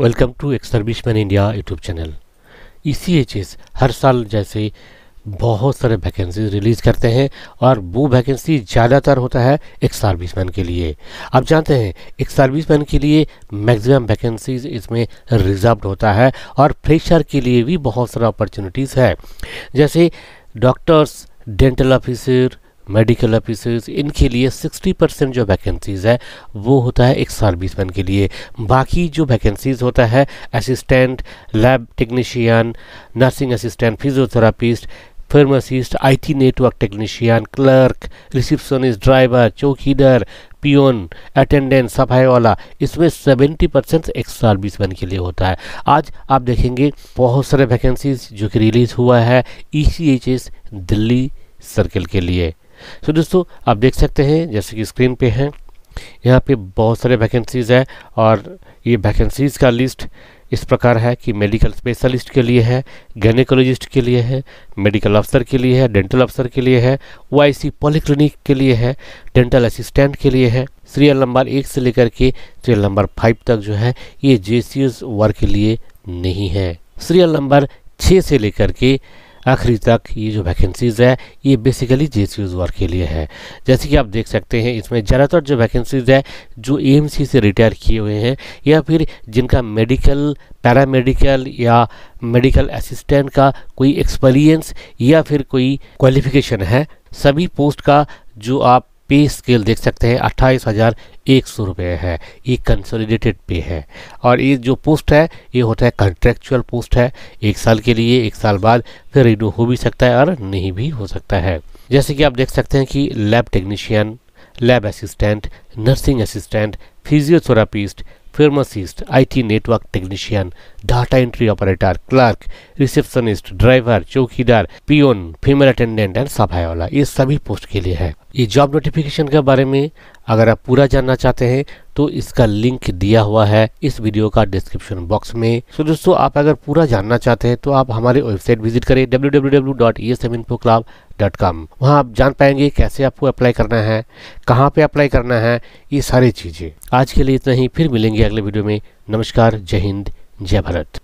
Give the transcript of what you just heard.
welcome to एक man India YouTube channel ई हर साल जैसे बहुत सारे वैकेंसी रिलीज़ करते हैं और वो वैकेंसी ज़्यादातर होता है एक सर्विसमैन के लिए आप जानते हैं एक सर्विसमैन के लिए मैक्सिमम वैकेंसीज इसमें रिजर्व होता है और फ्रेशर के लिए भी बहुत सारा अपॉर्चुनिटीज़ है जैसे doctors dental officer medical officers इनके लिए 60 परसेंट जो वैकेंसीज़ है वो होता है एक सर्विसमैन के लिए बाकी जो वैकेंसीज़ होता है assistant lab technician nursing assistant physiotherapist pharmacist IT network technician clerk receptionist driver चौकीदार पियोन अटेंडेंट सफाई वाला इसमें सेवेंटी परसेंट बीस सर्विसमैन के लिए होता है आज आप देखेंगे बहुत सारे वैकेंसीज जो कि रिलीज़ हुआ है ई e दिल्ली सर्कल के लिए सो so, दोस्तों आप देख सकते हैं जैसे कि स्क्रीन पे हैं यहाँ पे बहुत सारे वैकेंसीज़ है और ये वैकेंसीज़ का लिस्ट इस प्रकार है कि मेडिकल स्पेशलिस्ट के लिए है गैनिकोलॉजिस्ट के लिए है मेडिकल अफसर के लिए है डेंटल अफसर के लिए है वाईसी पॉलीक्लिनिक के लिए है डेंटल असिस्टेंट के लिए है सीरियल नंबर एक से लेकर के सीरियल नंबर फाइव तक जो है ये जे वर्क के लिए नहीं है सीरियल नंबर छः से लेकर के आखिरी तक ये जो वैकेंसीज़ है ये बेसिकली जे वर्ग के लिए है जैसे कि आप देख सकते हैं इसमें ज़्यादातर जो वैकेंसीज़ है जो ए से रिटायर किए हुए हैं या फिर जिनका मेडिकल पैरामेडिकल या मेडिकल असिस्टेंट का कोई एक्सपीरियंस या फिर कोई क्वालिफिकेशन है सभी पोस्ट का जो आप पे स्केल देख सकते हैं अट्ठाईस हज़ार एक सौ रुपये है ये कंसोलिडेटेड पे है और ये जो पोस्ट है ये होता है कॉन्ट्रेक्चुअल पोस्ट है एक साल के लिए एक साल बाद फिर रिन्यू हो भी सकता है और नहीं भी हो सकता है जैसे कि आप देख सकते हैं कि lab technician lab assistant nursing assistant physiotherapist pharmacist, IT network technician, data entry operator, clerk, receptionist, driver, चौकीदार पियोन फीमेल अटेंडेंट एंड सफाई वाला ये सभी पोस्ट के लिए है ये जॉब नोटिफिकेशन के बारे में अगर आप पूरा जानना चाहते हैं तो इसका लिंक दिया हुआ है इस वीडियो का डिस्क्रिप्शन बॉक्स में सो so दोस्तों आप अगर पूरा जानना चाहते हैं तो आप हमारे वेबसाइट विजिट करें www.esminfoclub.com वहां आप जान पाएंगे कैसे आपको अप्लाई करना है कहाँ पे अप्लाई करना है ये सारी चीज़ें आज के लिए इतना ही फिर मिलेंगे अगले वीडियो में नमस्कार जय हिंद जय भारत